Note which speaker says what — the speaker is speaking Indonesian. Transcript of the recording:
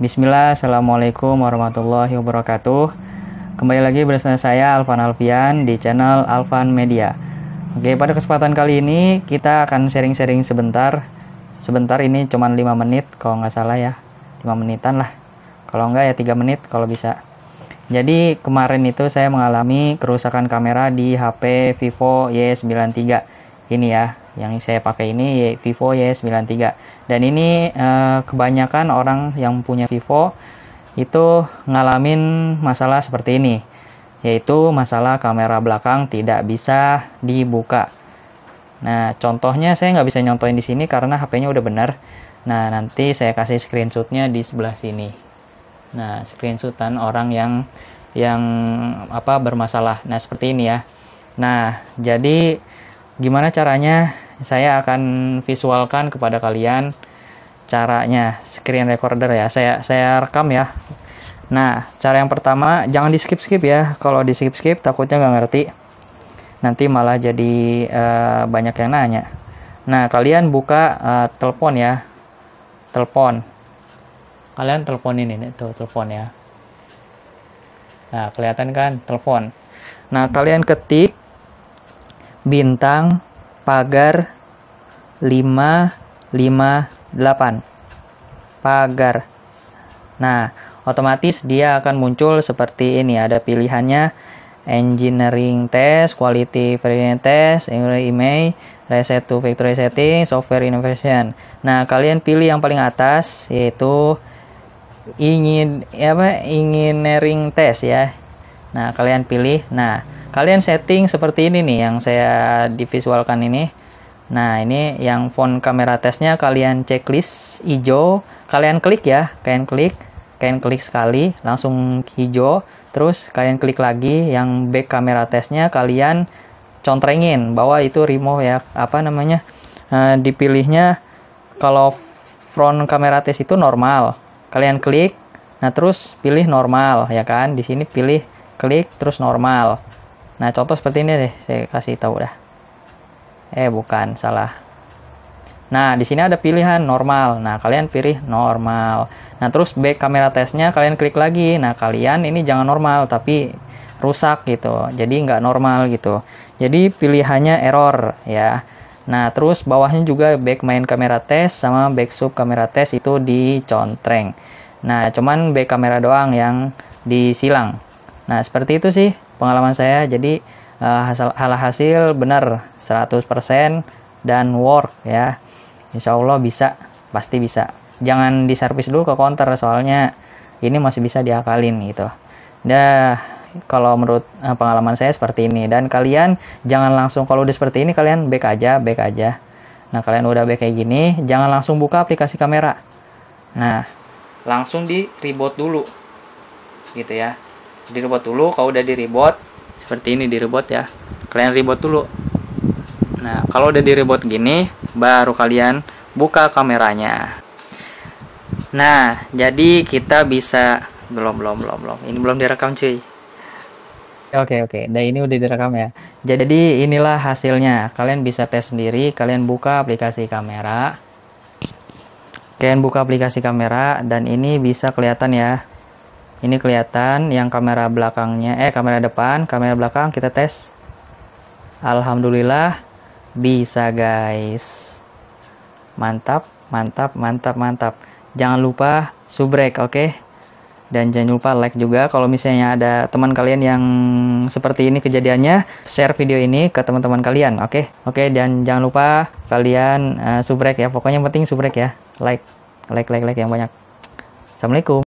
Speaker 1: Bismillah, Assalamualaikum warahmatullahi wabarakatuh Kembali lagi bersama saya Alvan Alfian di channel Alvan Media Oke, pada kesempatan kali ini kita akan sharing-sharing sebentar Sebentar ini cuma 5 menit kalau nggak salah ya 5 menitan lah Kalau nggak ya 3 menit kalau bisa Jadi kemarin itu saya mengalami kerusakan kamera di HP Vivo Y93 ini ya yang saya pakai ini Vivo Y93 dan ini eh, kebanyakan orang yang punya Vivo itu ngalamin masalah seperti ini yaitu masalah kamera belakang tidak bisa dibuka nah contohnya saya nggak bisa nyontohin di sini karena HP-nya udah benar nah nanti saya kasih screenshotnya di sebelah sini nah screenshotan orang yang yang apa bermasalah nah seperti ini ya nah jadi Gimana caranya? Saya akan visualkan kepada kalian caranya screen recorder ya. Saya saya rekam ya. Nah, cara yang pertama jangan di skip-skip ya. Kalau di skip-skip takutnya nggak ngerti. Nanti malah jadi uh, banyak yang nanya. Nah, kalian buka uh, telepon ya. Telepon. Kalian telepon ini tuh telepon ya. Nah, kelihatan kan telepon. Nah, kalian ketik bintang pagar 558 pagar nah otomatis dia akan muncul seperti ini ada pilihannya engineering test quality variant test email reset to factory setting software innovation nah kalian pilih yang paling atas yaitu ingin apa engineering test ya nah kalian pilih nah kalian setting seperti ini nih yang saya divisualkan ini nah ini yang font kamera tesnya kalian checklist hijau kalian klik ya kalian klik kalian klik sekali langsung hijau terus kalian klik lagi yang back kamera tesnya kalian contrengin bahwa itu remove ya apa namanya eh, dipilihnya kalau front kamera tes itu normal kalian klik nah terus pilih normal ya kan di sini pilih klik terus normal Nah, contoh seperti ini deh, saya kasih tahu dah. Eh, bukan, salah. Nah, di sini ada pilihan normal. Nah, kalian pilih normal. Nah, terus back kamera testnya kalian klik lagi. Nah, kalian ini jangan normal, tapi rusak gitu. Jadi nggak normal gitu. Jadi pilihannya error ya. Nah, terus bawahnya juga back main kamera test sama back sub kamera test itu di dicontreng. Nah, cuman back kamera doang yang disilang. Nah, seperti itu sih pengalaman saya jadi uh, hasil hal hasil benar 100% dan work ya Insya Allah bisa pasti bisa jangan diservis dulu ke counter soalnya ini masih bisa diakalin gitu dah kalau menurut eh, pengalaman saya seperti ini dan kalian jangan langsung kalau udah seperti ini kalian back aja back aja nah kalian udah back kayak gini jangan langsung buka aplikasi kamera nah langsung di reboot dulu gitu ya di reboot dulu kalau udah di reboot seperti ini di reboot ya kalian reboot dulu nah kalau udah di reboot gini baru kalian buka kameranya nah jadi kita bisa belum belum belum belum ini belum direkam cuy Oke oke, dan nah, ini udah direkam ya. Jadi inilah hasilnya. Kalian bisa tes sendiri. Kalian buka aplikasi kamera. Kalian buka aplikasi kamera dan ini bisa kelihatan ya ini kelihatan yang kamera belakangnya eh kamera depan kamera belakang kita tes Alhamdulillah bisa guys mantap mantap mantap mantap jangan lupa subrek oke okay? dan jangan lupa like juga kalau misalnya ada teman kalian yang seperti ini kejadiannya share video ini ke teman-teman kalian oke okay? oke okay, dan jangan lupa kalian uh, subrek ya pokoknya yang penting subrek ya like like like like yang banyak assalamualaikum